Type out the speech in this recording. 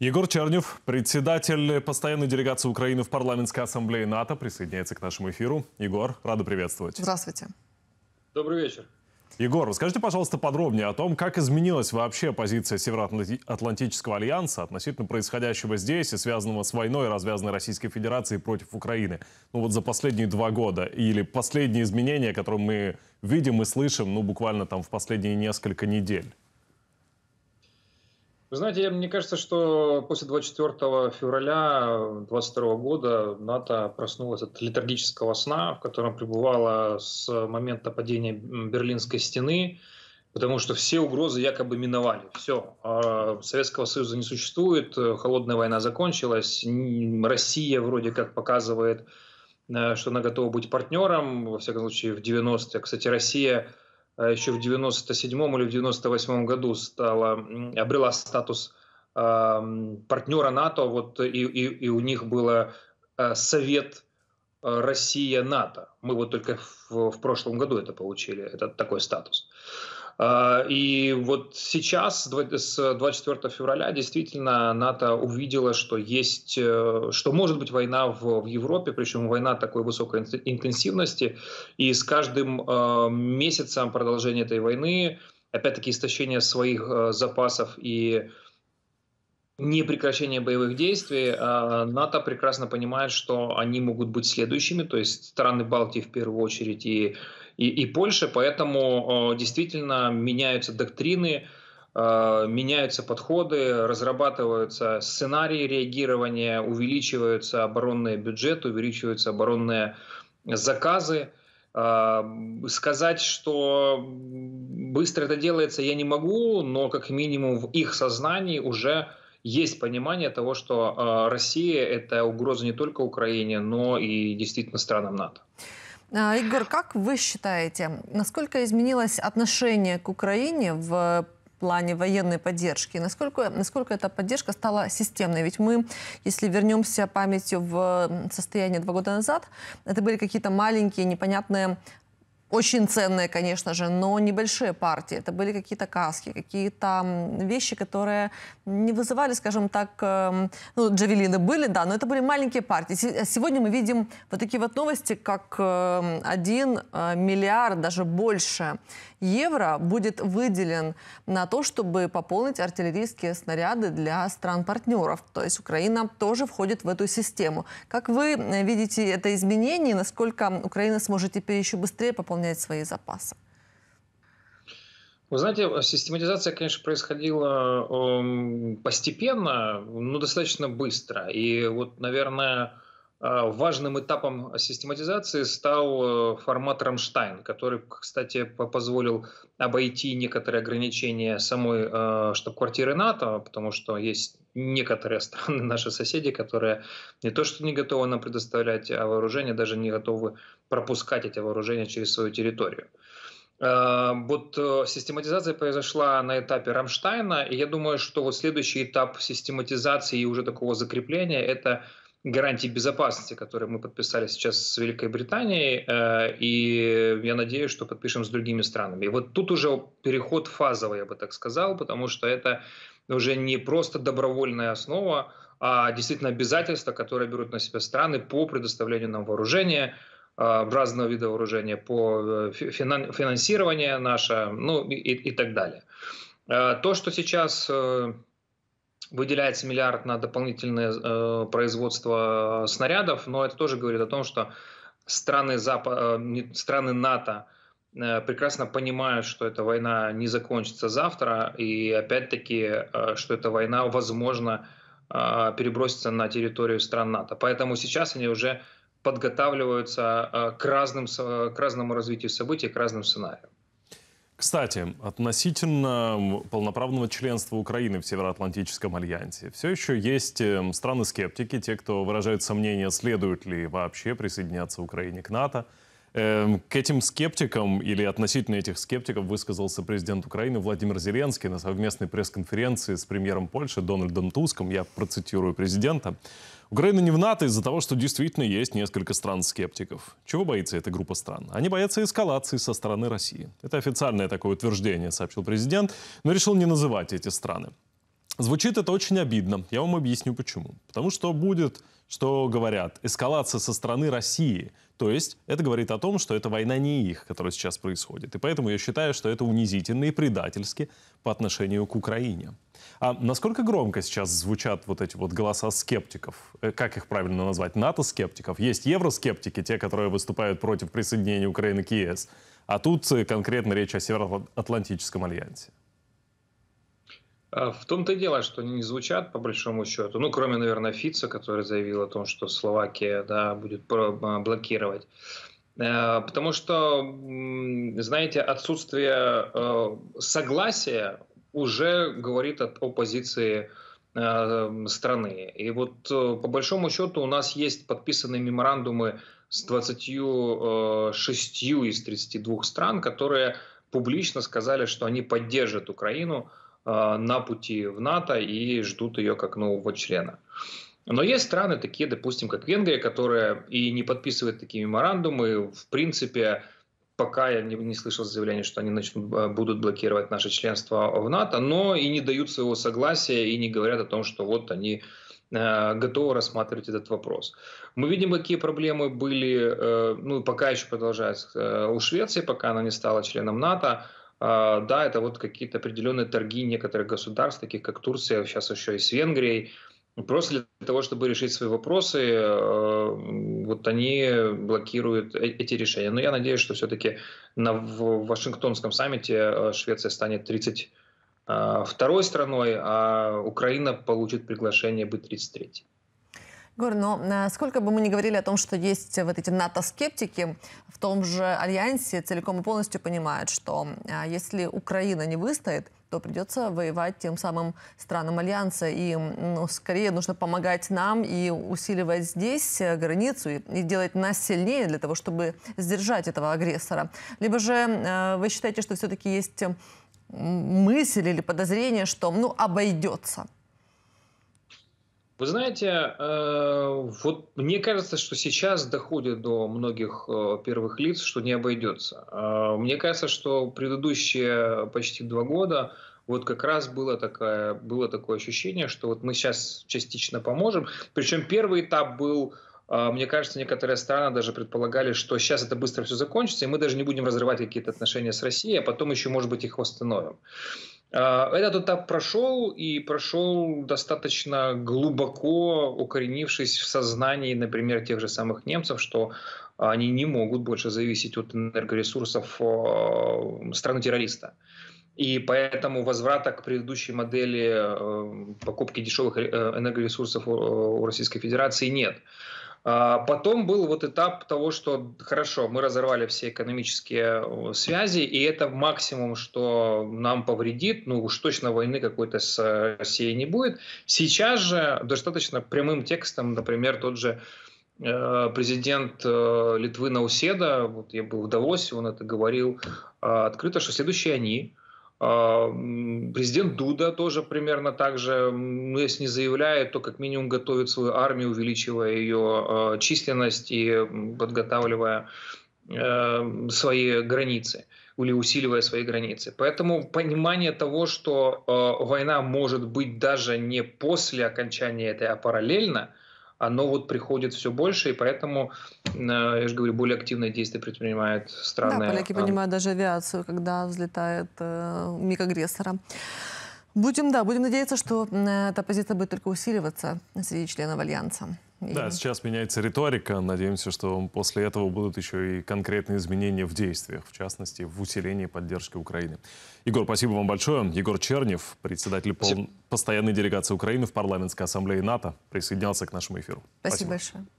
Егор Чернев, председатель постоянной делегации Украины в парламентской ассамблее НАТО, присоединяется к нашему эфиру. Егор, рада приветствовать. Здравствуйте. Добрый вечер. Егор, расскажите, пожалуйста, подробнее о том, как изменилась вообще позиция Североатлантического альянса относительно происходящего здесь и связанного с войной, развязанной Российской Федерации против Украины. Ну вот за последние два года или последние изменения, которые мы видим и слышим, ну буквально там в последние несколько недель. Вы знаете, мне кажется, что после 24 февраля 2022 года НАТО проснулась от летаргического сна, в котором пребывала с момента падения Берлинской стены, потому что все угрозы якобы миновали. Все, а, Советского Союза не существует, холодная война закончилась, Россия вроде как показывает, э, что она готова быть партнером, во всяком случае в 90-е. Кстати, Россия а, еще в 97 м или в 98 году стала, обрела статус а, партнера НАТО, вот, и, и, и у них было а, совет Россия-НАТО. Мы вот только в, в прошлом году это получили, этот такой статус. А, и вот сейчас, с 24 февраля, действительно НАТО увидела, что есть, э, что может быть война в, в Европе, причем война такой высокой интенсивности, и с каждым э, месяцем продолжения этой войны, опять-таки, истощение своих э, запасов и не прекращение боевых действий, а, НАТО прекрасно понимает, что они могут быть следующими, то есть страны Балтии в первую очередь и и, и Польше, поэтому э, действительно меняются доктрины, э, меняются подходы, разрабатываются сценарии реагирования, увеличиваются оборонные бюджеты, увеличиваются оборонные заказы. Э, сказать, что быстро это делается, я не могу, но как минимум в их сознании уже есть понимание того, что Россия – это угроза не только Украине, но и действительно странам НАТО. Игорь, а, как вы считаете, насколько изменилось отношение к Украине в плане военной поддержки? Насколько, насколько эта поддержка стала системной? Ведь мы, если вернемся памятью в состояние два года назад, это были какие-то маленькие непонятные очень ценные, конечно же, но небольшие партии. Это были какие-то каски, какие-то вещи, которые не вызывали, скажем так, эм, ну, джавелины были, да, но это были маленькие партии. А сегодня мы видим вот такие вот новости, как 1 эм, э, миллиард, даже больше евро будет выделен на то, чтобы пополнить артиллерийские снаряды для стран-партнеров. То есть Украина тоже входит в эту систему. Как вы э, видите это изменение? Насколько Украина сможет теперь еще быстрее пополнить пополнять свои запасы? Вы знаете, систематизация, конечно, происходила эм, постепенно, но достаточно быстро. И вот, наверное, э, важным этапом систематизации стал э, формат Рамштайн, который, кстати, позволил обойти некоторые ограничения самой э, штаб-квартиры НАТО, потому что есть некоторые страны, наши соседи, которые не то что не готовы нам предоставлять а вооружение, даже не готовы пропускать эти вооружения через свою территорию. Э, вот э, систематизация произошла на этапе Рамштайна, и я думаю, что вот следующий этап систематизации и уже такого закрепления – это гарантии безопасности, которые мы подписали сейчас с Великой Британией, э, и я надеюсь, что подпишем с другими странами. И вот тут уже переход фазовый, я бы так сказал, потому что это уже не просто добровольная основа, а действительно обязательства, которые берут на себя страны по предоставлению нам вооружения, а, разного вида вооружения, по э, финансированию наше, ну и, и так далее. А, то, что сейчас э, выделяется миллиард на дополнительное э, производство снарядов, но это тоже говорит о том, что страны, Запа, страны НАТО Э, прекрасно понимают, что эта война не закончится завтра, и опять-таки, э, что эта война, возможно, э, перебросится на территорию стран НАТО. Поэтому сейчас они уже подготавливаются к, разным, к разному развитию событий, к разным сценариям. Кстати, относительно полноправного членства Украины в Североатлантическом альянсе, все еще есть эм, страны-скептики, те, кто выражает сомнения, следует ли вообще присоединяться Украине к НАТО – Эм, к этим скептикам или относительно этих скептиков высказался президент Украины Владимир Зеленский на совместной пресс-конференции с премьером Польши Дональдом Туском. Я процитирую президента. Украина не в НАТО из-за того, что действительно есть несколько стран-скептиков. Чего боится эта группа стран? Они боятся эскалации со стороны России. Это официальное такое утверждение, сообщил президент, но решил не называть эти страны. Звучит это очень обидно. Я вам объясню почему. Потому что будет что говорят? Эскалация со стороны России. То есть это говорит о том, что эта война не их, которая сейчас происходит. И поэтому я считаю, что это унизительно и предательски по отношению к Украине. А насколько громко сейчас звучат вот эти вот голоса скептиков? Э, как их правильно назвать? НАТО-скептиков? Есть евроскептики, те, которые выступают против присоединения Украины к ЕС. А тут э, конкретно речь о Североатлантическом альянсе. А в том-то и дело, что они не звучат, по большому счету. Ну, кроме, наверное, Фица, который заявил о том, что Словакия да, будет а, блокировать. А, потому что, знаете, отсутствие согласия уже говорит о позиции страны. И вот по большому счету у нас есть подписанные меморандумы с 26 из 32 стран, которые публично сказали, что они поддержат Украину – а, на пути в НАТО и ждут ее как нового ну, члена. Но есть страны, такие, допустим, как Венгрия, которая и не подписывает такие меморандумы, в принципе, пока я не, не слышал заявления, что они начнут, а, будут блокировать наше членство в НАТО, но и не дают своего согласия и не говорят о том, что вот они а, готовы рассматривать этот вопрос. Мы видим, какие проблемы были, э, ну, пока еще продолжаются э, у Швеции, пока она не стала членом НАТО. А, да, это вот какие-то определенные торги некоторых государств, таких как Турция, сейчас еще и с Венгрией, Просто для того, чтобы решить свои вопросы, а, вот они блокируют э, эти решения. Но я надеюсь, что все-таки на Вашингтонском саммите а, Швеция станет 32-й страной, а Украина получит приглашение быть 33-й. Гор, но э, сколько бы мы ни говорили о том, что есть вот эти НАТО-скептики, в том же Альянсе целиком и полностью понимают, что э, если Украина не выстоит, то придется воевать тем самым странам Альянса. И ну, скорее нужно помогать нам и усиливать здесь э, границу, и, и делать нас сильнее для того, чтобы сдержать этого агрессора. Либо же э, вы считаете, что все-таки есть мысль или подозрение, что ну, обойдется – вы знаете, э, вот мне кажется, что сейчас доходит до многих э, первых лиц, что не обойдется. Э, мне кажется, что предыдущие почти два года вот как раз было такое, было такое ощущение, что вот мы сейчас частично поможем. Причем первый этап был мне кажется, некоторые страны даже предполагали, что сейчас это быстро все закончится, и мы даже не будем разрывать какие-то отношения с Россией, а потом еще, может быть, их восстановим. А, этот этап прошел и прошел достаточно глубоко, укоренившись в сознании, например, тех же самых немцев, что они не могут больше зависеть от энергоресурсов а, страны-террориста. И поэтому возврата к предыдущей модели а, покупки дешевых э, энергоресурсов у Российской Федерации нет. А, потом был вот этап того, что хорошо, мы разорвали все экономические связи, и это максимум, что нам повредит, ну уж точно войны какой-то с Россией не будет. Сейчас же достаточно прямым текстом, например, тот же э, президент э, Литвы Науседа, вот я был в Давосе, он это говорил а, открыто, что следующие они, а, президент Дуда тоже примерно так же, ну, если не заявляет, то как минимум готовит свою армию, увеличивая ее а, численность и подготавливая э, свои границы или усиливая свои границы. Поэтому понимание того, что а, война может быть даже не после окончания этой, а параллельно – оно вот приходит все больше, и поэтому, э, я же говорю, более активные действия предпринимают страны. Да, поляки а. понимают даже авиацию, когда взлетает э, миг агрессора. Будем, да, будем надеяться, что э, эта позиция будет только усиливаться среди членов Альянса. И... Да, сейчас меняется риторика. Надеемся, что после этого будут еще и конкретные изменения в действиях, в частности, в усилении поддержки Украины. Егор, спасибо вам большое. Егор Чернев, председатель пол... постоянной делегации Украины в парламентской ассамблее НАТО, присоединялся к нашему эфиру. Спасибо, спасибо. большое.